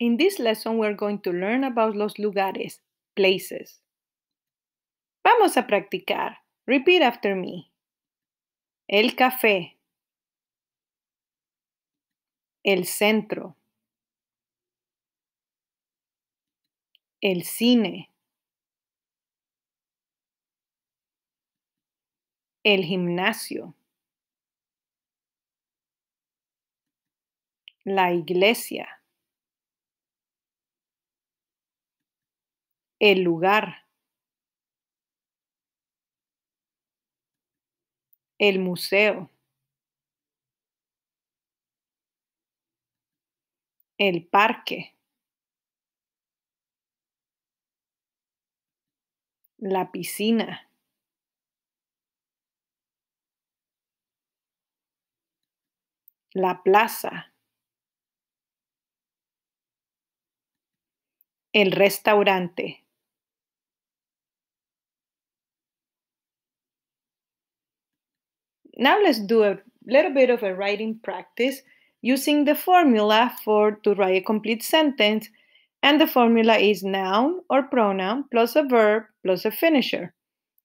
In this lesson, we're going to learn about los lugares, places. Vamos a practicar. Repeat after me. El café. El centro. El cine. El gimnasio. La iglesia. el lugar, el museo, el parque, la piscina. la plaza, el restaurante. Now let's do a little bit of a writing practice using the formula for to write a complete sentence. And the formula is noun or pronoun plus a verb plus a finisher.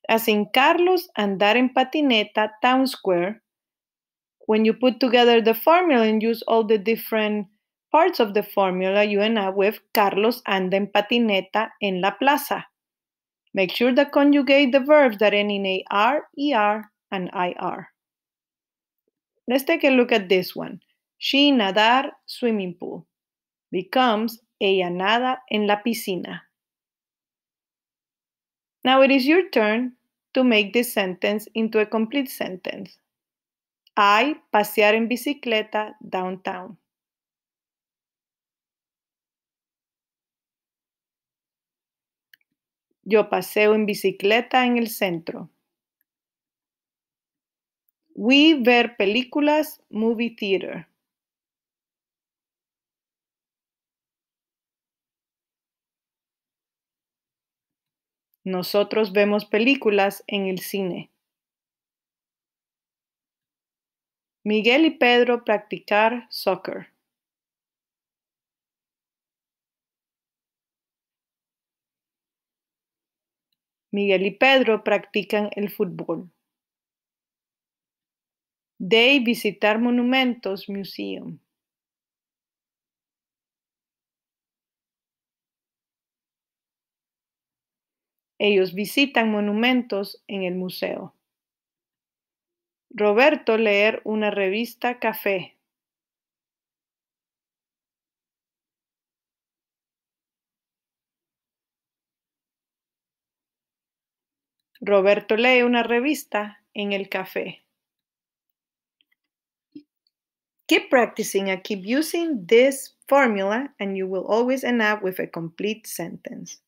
As in Carlos andar en patineta town square. When you put together the formula and use all the different parts of the formula, you end up with Carlos anda en patineta en la plaza. Make sure to conjugate the verbs that end in AR, ER, and IR. Let's take a look at this one. She nadar swimming pool becomes ella nada en la piscina. Now it is your turn to make this sentence into a complete sentence. I pasear en bicicleta downtown. Yo paseo en bicicleta en el centro. We ver películas, movie theater. Nosotros vemos películas en el cine. Miguel y Pedro practicar soccer. Miguel y Pedro practican el fútbol. De Visitar Monumentos Museum. Ellos visitan monumentos en el museo. Roberto leer una revista Café. Roberto lee una revista en el café. Keep practicing and keep using this formula and you will always end up with a complete sentence.